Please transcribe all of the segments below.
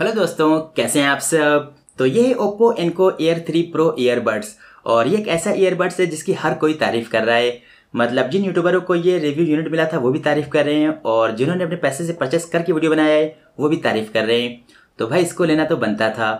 hello दोस्तों कैसे हैं आप सब तो ये Oppo Enco Air three Pro earbuds और ये एक ऐसा ईयरबड्स है जिसकी हर कोई तारीफ़ कर रहा है मतलब जिन यूट्यूबरों को ये रिव्यू यूनिट मिला था वो भी तारीफ़ कर रहे हैं और जिन्होंने अपने पैसे से परचेस करके वीडियो बनाया है वो भी तारीफ़ कर रहे हैं तो भाई इसको लेना तो बनता था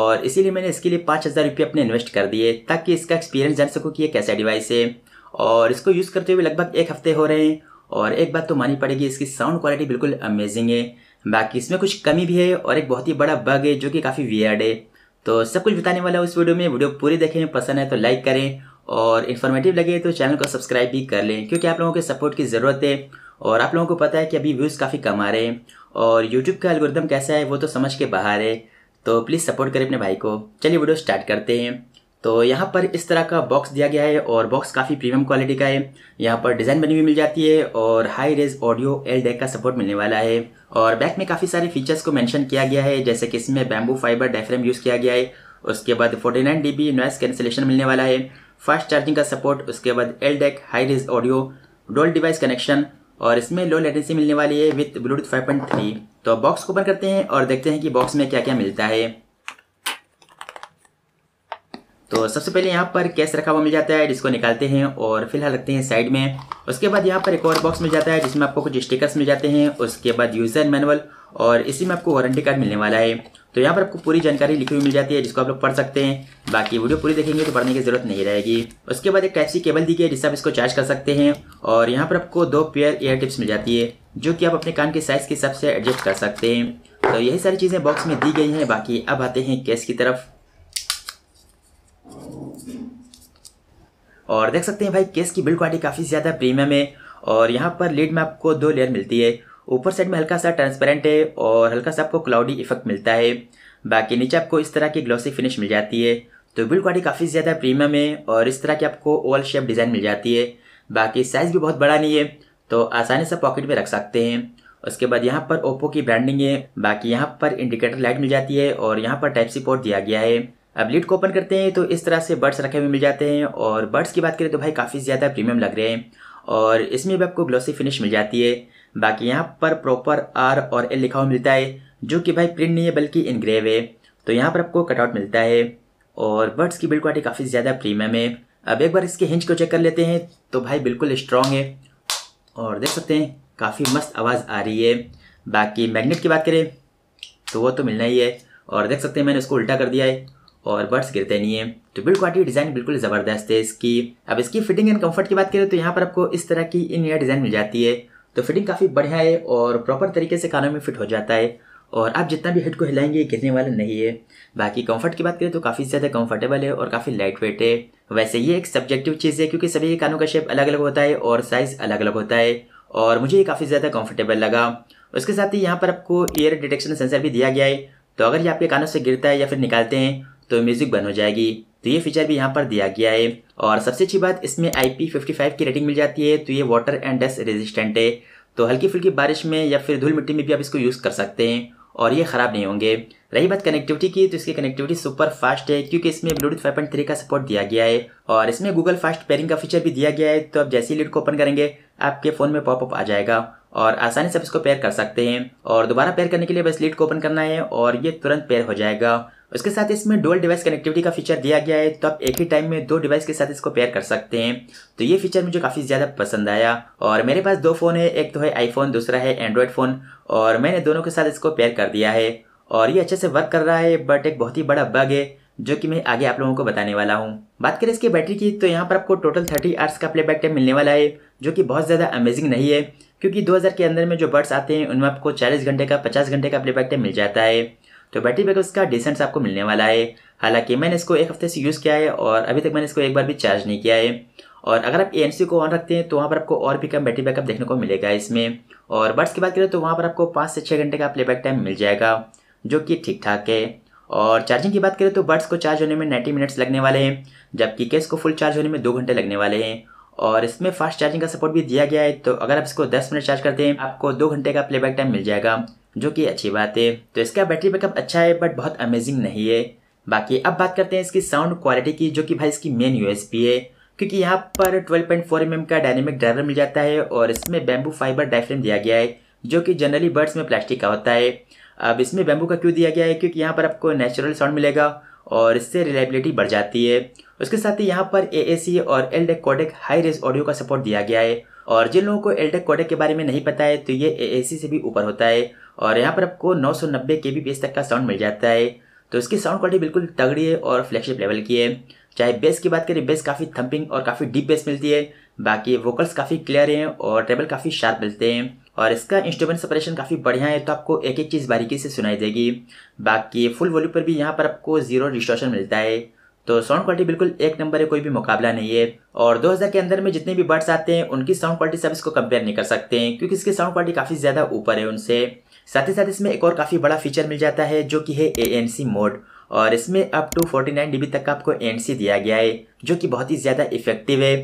और इसीलिए मैंने इसके लिए पाँच हज़ार रुपये अपने इन्वेस्ट कर दिए ताकि इसका एक्सपीरियंस जान सकूँ कि ये कैसा डिवाइस है और इसको यूज़ करते हुए लगभग एक हफ्ते हो रहे हैं और एक बात तो मानी पड़ेगी इसकी साउंड क्वालिटी बिल्कुल अमेजिंग है बाकी इसमें कुछ कमी भी है और एक बहुत ही बड़ा बग है जो कि काफ़ी वियर्ड है तो सब कुछ बताने वाला है उस वीडियो में वीडियो पूरी देखें पसंद है तो लाइक करें और इन्फॉर्मेटिव लगे तो चैनल को सब्सक्राइब भी कर लें क्योंकि आप लोगों के सपोर्ट की ज़रूरत है और आप लोगों को पता है कि अभी व्यूज़ काफ़ी कम आ रहे हैं और यूट्यूब का एल्गोरिदम कैसा है वो तो समझ के बाहर है तो प्लीज़ सपोर्ट करें अपने भाई को चलिए वीडियो स्टार्ट करते हैं तो यहाँ पर इस तरह का बॉक्स दिया गया है और बॉक्स काफ़ी प्रीमियम क्वालिटी का है यहाँ पर डिज़ाइन बनी हुई मिल जाती है और high res audio LDAC का सपोर्ट मिलने वाला है और बैक में काफ़ी सारे फीचर्स को मेंशन किया गया है जैसे कि इसमें बैम्बू फाइबर डायफ्रेम यूज़ किया गया है उसके बाद forty nine D B noise cancellation मिलने वाला है फास्ट चार्जिंग का सपोर्ट उसके बाद LDAC high res audio dual device connection और इसमें लो लेटेंसी मिलने वाली है विथ ब्लूटूथ फाइव तो बॉक्स को ओपन करते हैं और देखते हैं कि बॉक्स में क्या क्या मिलता है तो सबसे पहले यहाँ पर कैश रखा हुआ मिल जाता है जिसको निकालते हैं और फिलहाल रखते हैं साइड में उसके बाद यहाँ पर एक और बॉक्स मिल जाता है जिसमें आपको कुछ स्टिकर्स मिल जाते हैं उसके बाद यूज़र मैनुअल और इसी में आपको वारंटी कार्ड मिलने वाला है तो यहाँ पर आपको पूरी जानकारी लिखी हुई मिल जाती है जिसको आप लोग पढ़ सकते हैं बाकी वीडियो पूरी देखेंगे तो पढ़ने की जरूरत नहीं रहेगी उसके बाद एक टाइप सी केबल दी गई है जिससे आप इसको चार्ज कर सकते हैं और यहाँ पर आपको दो पेयर एयर टिप्स मिल जाती है जो कि आप अपने कान के साइज़ के हिसाब से एडजस्ट कर सकते हैं तो यही सारी चीज़ें बॉक्स में दी गई हैं बाकी अब आते हैं कैश की तरफ और देख सकते हैं भाई केस की बिल्ड क्वालिटी काफ़ी ज़्यादा प्रीमियम है और यहाँ पर लीड में आपको दो लेयर मिलती है ऊपर साइड में हल्का सा ट्रांसपेरेंट है और हल्का सा आपको क्लाउडी इफेक्ट मिलता है बाकी नीचे आपको इस तरह की ग्लॉसी फिनिश मिल जाती है तो बिल्ड क्वालिटी काफ़ी ज़्यादा प्रीमियम है और इस तरह की आपको ओवल शेप डिज़ाइन मिल जाती है बाकी साइज़ भी बहुत बड़ा नहीं है तो आसानी से पॉकेट में रख सकते हैं उसके बाद यहाँ पर ओप्पो की ब्रांडिंग है बाकी यहाँ पर इंडिकेटर लाइट मिल जाती है और यहाँ पर टाइप सी पोर्ट दिया गया है अब लीड को ओपन करते हैं तो इस तरह से बर्ड्स रखे हुए मिल जाते हैं और बर्ड्स की बात करें तो भाई काफ़ी ज़्यादा प्रीमियम लग रहे हैं और इसमें भी आपको ग्लोसी फिनिश मिल जाती है बाकी यहाँ पर प्रॉपर आर और एल लिखा हुआ मिलता है जो कि भाई प्रिंट नहीं है बल्कि इनग्रेव है तो यहाँ पर आपको कटआउट मिलता है और बर्ड्स की बिल्ड क्वालिटी काफ़ी ज़्यादा प्रीमियम है अब एक बार इसके हिंच को चेक कर लेते हैं तो भाई बिल्कुल स्ट्रॉन्ग है और देख सकते हैं काफ़ी मस्त आवाज़ आ रही है बाकी मैग्नेट की बात करें तो वो तो मिलना ही है और देख सकते हैं मैंने उसको उल्टा कर दिया है और बर्ड्स गिरते नहीं है तो बिल्ड क्वालिटी डिज़ाइन बिल्कुल ज़बरदस्त है इसकी अब इसकी फिटिंग एंड कम्फर्ट की बात करें तो यहाँ पर आपको इस तरह की इन ईयर डिज़ाइन मिल जाती है तो फिटिंग काफ़ी बढ़िया है और प्रॉपर तरीके से कानों में फिट हो जाता है और आप जितना भी हेड को हिलाएंगे गिरने वाला नहीं है बाकी कंफर्ट की बात करें तो काफ़ी ज़्यादा कंफर्टेबल है और काफ़ी लाइट वेट है वैसे ये एक सब्जेक्टिव चीज़ है क्योंकि सभी कानों का शेप अलग अलग होता है और साइज़ अलग अलग होता है और मुझे ये काफ़ी ज़्यादा कंफर्टेबल लगा उसके साथ ही यहाँ पर आपको ईयर डिटेक्शन सेंसर भी दिया गया है तो अगर ये आपके कानों से गिरता है या फिर निकालते हैं तो म्यूज़िक बंद हो जाएगी तो ये फीचर भी यहाँ पर दिया गया है और सबसे अच्छी बात इसमें आई पी की रेटिंग मिल जाती है तो ये वाटर एंड डस्ट रेजिस्टेंट है तो हल्की फुल्की बारिश में या फिर धूल मिट्टी में भी आप इसको यूज़ कर सकते हैं और ये ख़राब नहीं होंगे रही बात कनेक्टिविटी की तो इसकी कनेक्टिविटी सुपर फास्ट है क्योंकि इसमें ब्लूटूथ 5.3 का सपोर्ट दिया गया है और इसमें गूगल फास्ट पेयरिंग का फीचर भी दिया गया है तो आप जैसे ही लिड को ओपन करेंगे आपके फ़ोन में पॉपअप आ जाएगा और आसानी से आप इसको पेयर कर सकते हैं और दोबारा पेयर करने के लिए बस लीड को ओपन करना है और ये तुरंत पेयर हो जाएगा उसके साथ इसमें डोल डिवाइस कनेक्टिविटी का फीचर दिया गया है तो आप एक ही टाइम में दो डिवाइस के साथ इसको पेयर कर सकते हैं तो ये फीचर मुझे काफ़ी ज़्यादा पसंद आया और मेरे पास दो फ़ोन है एक तो है आईफोन दूसरा है एंड्रॉयड फ़ोन और मैंने दोनों के साथ इसको पेयर कर दिया है और ये अच्छे से वर्क कर रहा है बट एक बहुत ही बड़ा बग है जो कि मैं आगे आप लोगों को बताने वाला हूँ बात करें इसकी बैटरी की तो यहाँ पर आपको टोटल थर्टी आर्स का प्लेबैक टाइम मिलने वाला है जो कि बहुत ज़्यादा अमेजिंग नहीं है क्योंकि 2000 के अंदर में जो बर्ड्स आते हैं उनमें आपको 40 घंटे का 50 घंटे का प्लेबैक टाइम मिल जाता है तो बैटरी बैकअप इसका डिसेंट आपको मिलने वाला है हालांकि मैंने इसको एक हफ्ते से यूज़ किया है और अभी तक मैंने इसको एक बार भी चार्ज नहीं किया है और अगर आप ए को ऑन रखते हैं तो वहाँ पर आपको और भी कम बैटरी बैकअप देखने को मिलेगा इसमें और बर्ड्स की बात करें तो वहाँ पर आपको पाँच से छः घंटे का प्लेबैक टाइम मिल जाएगा जो कि ठीक ठाक है और चार्जिंग की बात करें तो बर्ड्स को चार्ज होने में नाइन्टी मिनट्स लगने वाले हैं जबकि केस को फुल चार्ज होने में दो घंटे लगने वाले हैं और इसमें फास्ट चार्जिंग का सपोर्ट भी दिया गया है तो अगर आप इसको 10 मिनट चार्ज करते हैं आपको दो घंटे का प्लेबैक टाइम मिल जाएगा जो कि अच्छी बात है तो इसका बैटरी बैकअप अच्छा है बट बहुत अमेजिंग नहीं है बाकी अब बात करते हैं इसकी साउंड क्वालिटी की जो कि भाई इसकी मेन यू है क्योंकि यहाँ पर 12.4 पॉइंट mm का डायनेमिक ड्राइवर मिल जाता है और इसमें बैम्बू फाइबर डायफ्रेम दिया गया है जो कि जनरली बर्ड्स में प्लास्टिक का होता है अब इसमें बैम्बू का क्यों दिया गया है क्योंकि यहाँ पर आपको नेचुरल साउंड मिलेगा और इससे रिलायबिलिटी बढ़ जाती है उसके साथ ही यहाँ पर ए और LDAC high res audio का सपोर्ट दिया गया है और जिन लोगों को एलटेक कोडेक e के बारे में नहीं पता है तो ये ए से भी ऊपर होता है और यहाँ पर आपको नौ सौ नब्बे तक का साउंड मिल जाता है तो इसकी साउंड क्वालिटी बिल्कुल तगड़ी है और फ्लैगशिप लेवल की है चाहे बेस की बात करें बेस काफ़ी थम्पिंग और काफ़ी डीप बेस मिलती है बाकी वोकल्स काफ़ी क्लियर हैं और ट्रेबल काफ़ी शार्प मिलते हैं और इसका इंस्ट्रूमेंट सेपरेशन काफ़ी बढ़िया है तो आपको एक एक चीज़ बारीकी से सुनाई देगी बाकी फुल वॉल्यूम पर भी यहाँ पर आपको जीरो डिस्टॉर्शन मिलता है तो साउंड क्वालिटी बिल्कुल एक नंबर है कोई भी मुकाबला नहीं है और 2000 के अंदर में जितने भी बर्ड्स आते हैं उनकी साउंड क्वालिटी से आप इसको कंपेयर नहीं कर सकते हैं क्योंकि इसकी साउंड क्वालिटी काफ़ी ज़्यादा ऊपर है उनसे साथ ही साथ इसमें एक और काफ़ी बड़ा फीचर मिल जाता है जो कि है ए मोड और इसमें अप टू 49 डीबी तक का आपको एन दिया गया है जो कि बहुत ही ज़्यादा इफेक्टिव है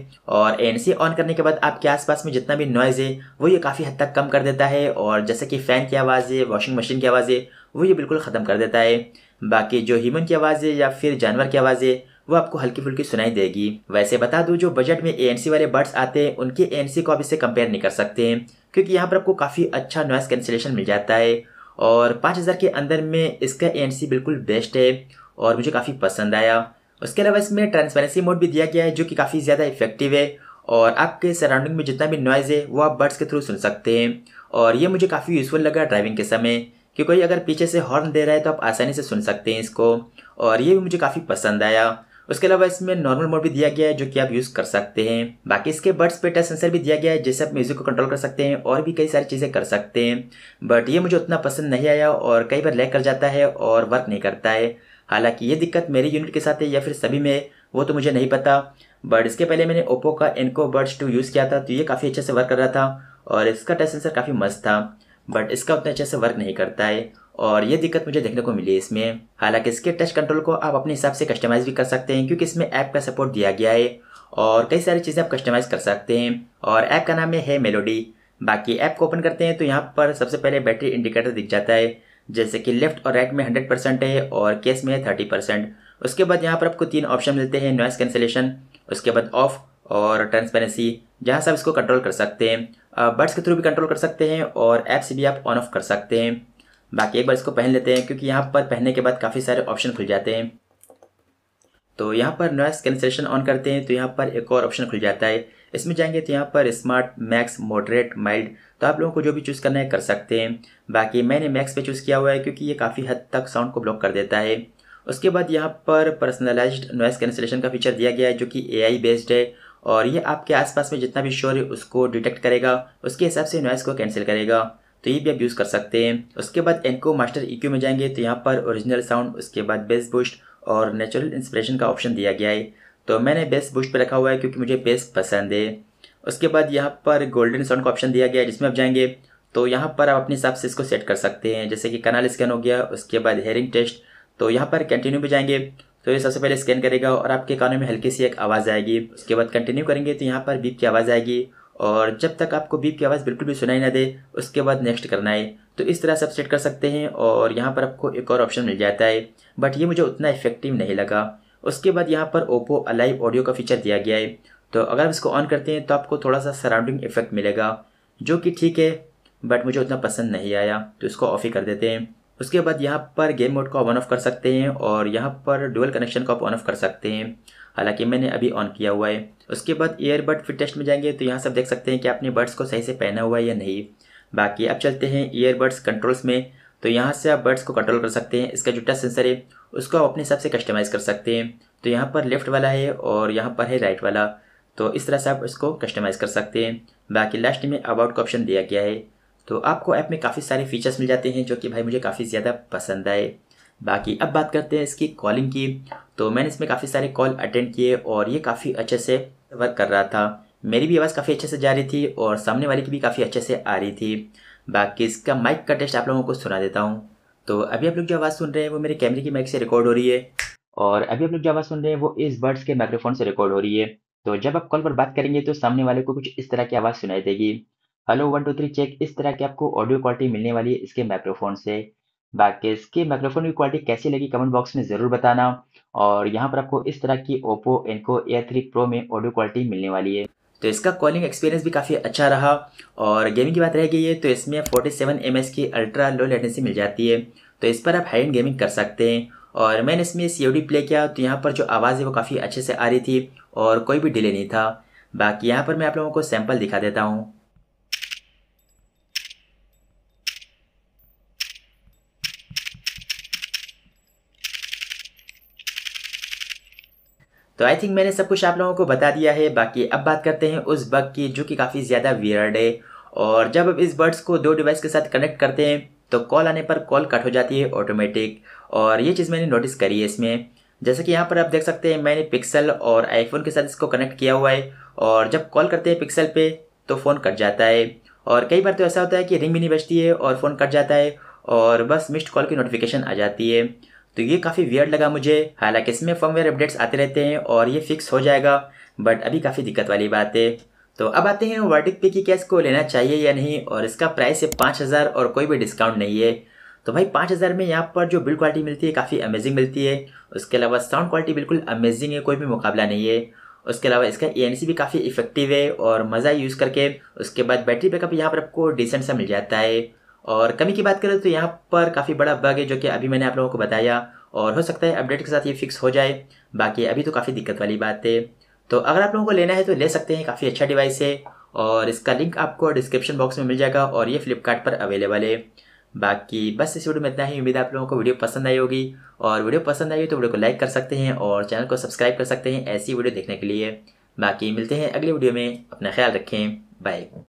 और एन ऑन करने के बाद आपके आसपास में जितना भी नॉइज़ है वो ये काफ़ी हद तक कम कर देता है और जैसे कि फ़ैन की आवाज़ है वॉशिंग मशीन की आवाज़ है वो ये बिल्कुल ख़त्म कर देता है बाकी जो ह्यूमन की आवाज़ है या फिर जानवर की आवाज़ है वो आपको हल्की फुल्की सुनाई देगी वैसे बता दूँ जो बजट में ए वाले बर्ड्स आते हैं उनके ए को आप इससे कंपेयर नहीं कर सकते हैं क्योंकि यहाँ पर आपको काफ़ी अच्छा नॉइस कैंसिलेशन मिल जाता है और पाँच हज़ार के अंदर में इसका ए बिल्कुल बेस्ट है और मुझे काफ़ी पसंद आया उसके अलावा इसमें ट्रांसपेरेंसी मोड भी दिया गया है जो कि काफ़ी ज़्यादा इफेक्टिव है और आपके सराउंडिंग में जितना भी नॉइज़ है वो आप बर्ड्स के थ्रू सुन सकते हैं और ये मुझे काफ़ी यूज़फुल लगा ड्राइविंग के समय कि कोई अगर पीछे से हॉर्न दे रहा है तो आप आसानी से सुन सकते हैं इसको और ये भी मुझे काफ़ी पसंद आया उसके अलावा इसमें नॉर्मल मोड भी दिया गया है जो कि आप यूज़ कर सकते हैं बाकी इसके बर्ड्स पे टच सेंसर भी दिया गया है जिससे आप म्यूज़िक को कंट्रोल कर सकते हैं और भी कई सारी चीज़ें कर सकते हैं बट ये मुझे उतना पसंद नहीं आया और कई बार लैग कर जाता है और वर्क नहीं करता है हालांकि ये दिक्कत मेरी यूनिट के साथ है या फिर सभी में वो तो मुझे नहीं पता बट इसके पहले मैंने ओप्पो का एनको बर्ड्स टू यूज़ किया था तो ये काफ़ी अच्छे से वर्क कर रहा था और इसका टच सेंसर काफ़ी मस्त था बट इसका उतने अच्छे से वर्क नहीं करता है और ये दिक्कत मुझे देखने को मिली इसमें हालांकि इसके टच कंट्रोल को आप अपने हिसाब से कस्टमाइज़ भी कर सकते हैं क्योंकि इसमें ऐप का सपोर्ट दिया गया है और कई सारी चीज़ें आप कस्टमाइज़ कर सकते हैं और ऐप का नाम है मेलोडी बाकी ऐप को ओपन करते हैं तो यहाँ पर सबसे पहले बैटरी इंडिकेटर दिख जाता है जैसे कि लेफ्ट और राइट में हंड्रेड परसेंट है और केस में है थर्टी परसेंट उसके बाद यहाँ पर आपको तीन ऑप्शन मिलते हैं नॉइस कैंसिलेशन उसके बाद ऑफ और ट्रांसपेरेंसी जहाँ से आप इसको कंट्रोल कर सकते हैं बर्ड्स के थ्रू भी कंट्रोल कर सकते हैं और ऐप से भी आप ऑन ऑफ कर सकते हैं बाकी एक बार इसको पहन लेते हैं क्योंकि यहाँ पर पहनने के बाद काफ़ी सारे ऑप्शन खुल जाते हैं तो यहाँ पर नॉइस कैंसलेशन ऑन करते हैं तो यहाँ पर एक और ऑप्शन खुल जाता है इसमें जाएंगे तो यहाँ पर स्मार्ट मैक्स मॉडरेट माइल्ड तो आप लोगों को जो भी चूज़ करना है कर सकते हैं बाकी मैंने मैक्स पे चूज़ किया हुआ है क्योंकि ये काफ़ी हद तक साउंड को ब्लॉक कर देता है उसके बाद यहाँ पर पर्सनलाइज्ड नॉइस कैंसलेशन का फीचर दिया गया है जो कि ए बेस्ड है और ये आपके आसपास में जितना भी शोर है उसको डिटेक्ट करेगा उसके हिसाब से नॉइस को कैंसिल करेगा तो ये भी आप यूज़ कर सकते हैं उसके बाद एनको मास्टर ई e में जाएंगे तो यहाँ पर ओरिजिनल साउंड उसके बाद बेस बूस्ट और नेचुरल इंस्परेशन का ऑप्शन दिया गया है तो मैंने बेस बुस्ट पर रखा हुआ है क्योंकि मुझे बेस पसंद है उसके बाद यहाँ पर गोल्डन साउंड का ऑप्शन दिया गया है जिसमें आप जाएंगे तो यहाँ पर आप अपने हिसाब से इसको सेट कर सकते हैं जैसे कि कनाल स्कैन हो गया उसके बाद हेयरिंग टेस्ट तो यहाँ पर कंटिन्यू भी जाएंगे तो ये सबसे पहले स्कैन करेगा और आपके कानों में हल्की सी एक आवाज़ आएगी उसके बाद कंटिन्यू करेंगे तो यहाँ पर बीप की आवाज़ आएगी और जब तक आपको बीप की आवाज़ बिल्कुल भी सुनाई ना दे उसके बाद नेक्स्ट करना है तो इस तरह से आप सेट कर सकते हैं और यहाँ पर आपको एक और ऑप्शन मिल जाता है बट ये मुझे उतना इफेक्टिव नहीं लगा उसके बाद यहाँ पर ओप्पो अलाइव ऑडियो का फीचर दिया गया है तो अगर आप इसको ऑन करते हैं तो आपको थोड़ा सा सराउंडिंग इफेक्ट मिलेगा जो कि ठीक है बट मुझे उतना पसंद नहीं आया तो इसको ऑफ ही कर देते हैं उसके बाद यहाँ पर गेम मोड को ऑन ऑफ कर सकते हैं और यहाँ पर डुअल कनेक्शन को आप ऑन ऑफ कर सकते हैं हालांकि मैंने अभी ऑन किया हुआ है उसके बाद ईयरबड फिट टेस्ट में जाएंगे तो यहाँ सब देख सकते हैं कि आपने बर्ड्स को सही से पहना हुआ है या नहीं बाकी अब चलते हैं ईयरबड्स कंट्रोल्स में तो यहाँ से आप बर्ड्स को कंट्रोल कर सकते हैं इसका जो टच सेंसर है उसको आप अपने हिसाब से कस्टमाइज़ कर सकते हैं तो यहाँ पर लेफ़्ट वाला है और यहाँ पर है राइट वाला तो इस तरह से आप इसको कस्टमाइज़ कर सकते हैं बाकी लास्ट में अबाउट का ऑप्शन दिया गया है तो आपको ऐप में काफ़ी सारे फीचर्स मिल जाते हैं जो कि भाई मुझे काफ़ी ज़्यादा पसंद आए बाकी अब बात करते हैं इसकी कॉलिंग की तो मैंने इसमें काफ़ी सारे कॉल अटेंड किए और ये काफ़ी अच्छे से वर्क कर रहा था मेरी भी आवाज़ काफ़ी अच्छे से जा रही थी और सामने वाले की भी काफ़ी अच्छे से आ रही थी बाकी इसका माइक का टेस्ट आप लोगों को सुना देता हूँ तो अभी आप लोग जो आवाज़ सुन रहे हैं वो मेरे कैमरे की माइक से रिकॉर्ड हो रही है और अभी आप लोग जो आवाज़ सुन रहे हैं वो इस बर्ड्स के माइक्रोफोन से रिकॉर्ड हो रही है तो जब आप कॉल पर बात करेंगे तो सामने वाले को कुछ इस तरह की आवाज़ सुनाई देगी hello one two three check इस तरह की आपको ऑडियो क्वालिटी मिलने वाली है इसके माइक्रोफोन से बाकी इसके माइक्रोफोन की क्वालिटी कैसी लगी कमेंट बॉक्स में ज़रूर बताना और यहाँ पर आपको इस तरह की Oppo Enco Air three Pro में ऑडियो क्वालिटी मिलने वाली है तो इसका कॉलिंग एक्सपीरियंस भी काफ़ी अच्छा रहा और गेमिंग की बात रह गई है तो इसमें 47 सेवन की अल्ट्रा लो लेटेंसी मिल जाती है तो इस पर आप हाई एंड गेमिंग कर सकते हैं और मैंने इसमें सी प्ले किया तो यहाँ पर जो आवाज़ है वो काफ़ी अच्छे से आ रही थी और कोई भी डिले नहीं था बाकी यहाँ पर मैं आप लोगों को सैम्पल दिखा देता हूँ तो आई थिंक मैंने सब कुछ आप लोगों को बता दिया है बाकी अब बात करते हैं उस बग की जो कि काफ़ी ज़्यादा वियर्ड है और जब आप इस बर्ड्स को दो डिवाइस के साथ कनेक्ट करते हैं तो कॉल आने पर कॉल कट हो जाती है ऑटोमेटिक और ये चीज़ मैंने नोटिस करी है इसमें जैसे कि यहाँ पर आप देख सकते हैं मैंने पिक्सल और आईफोन के साथ इसको कनेक्ट किया हुआ है और जब कॉल करते हैं पिक्सल पे तो फ़ोन कट जाता है और कई बार तो ऐसा होता है कि रिंग भी नहीं बजती है और फ़ोन कट जाता है और बस मिस्ड कॉल की नोटिफिकेशन आ जाती है तो ये काफ़ी वियर्ड लगा मुझे हालांकि इसमें फर्मवेयर अपडेट्स आते रहते हैं और ये फिक्स हो जाएगा बट अभी काफ़ी दिक्कत वाली बात है तो अब आते हैं वर्डिक पे कि क्या इसको लेना चाहिए या नहीं और इसका प्राइस है पाँच हज़ार और कोई भी डिस्काउंट नहीं है तो भाई पाँच हज़ार में यहाँ पर जो बिल्ड क्वालिटी मिलती है काफ़ी अमेजिंग मिलती है उसके अलावा साउंड क्वालिटी बिल्कुल अमेजिंग है कोई भी मुकाबला नहीं है उसके अलावा इसका ए भी काफ़ी इफेक्टिव है और मज़ा यूज़ करके उसके बाद बैटरी बैकअप यहाँ पर आपको डिसेंट सा मिल जाता है और कमी की बात करें तो यहाँ पर काफ़ी बड़ा बग है जो कि अभी मैंने आप लोगों को बताया और हो सकता है अपडेट के साथ ये फिक्स हो जाए बाकी अभी तो काफ़ी दिक्कत वाली बात है तो अगर आप लोगों को लेना है तो ले सकते हैं काफ़ी अच्छा डिवाइस है और इसका लिंक आपको डिस्क्रिप्शन बॉक्स में मिल जाएगा और ये फ्लिपकार्ट पर अवेलेबल है बाकी बस इस वीडियो में इतना ही उम्मीद है आप लोगों को वीडियो पसंद आई होगी और वीडियो पसंद आई हो तो वीडियो को लाइक कर सकते हैं और चैनल को सब्सक्राइब कर सकते हैं ऐसी वीडियो देखने के लिए बाकी मिलते हैं अगले वीडियो में अपना ख्याल रखें बाय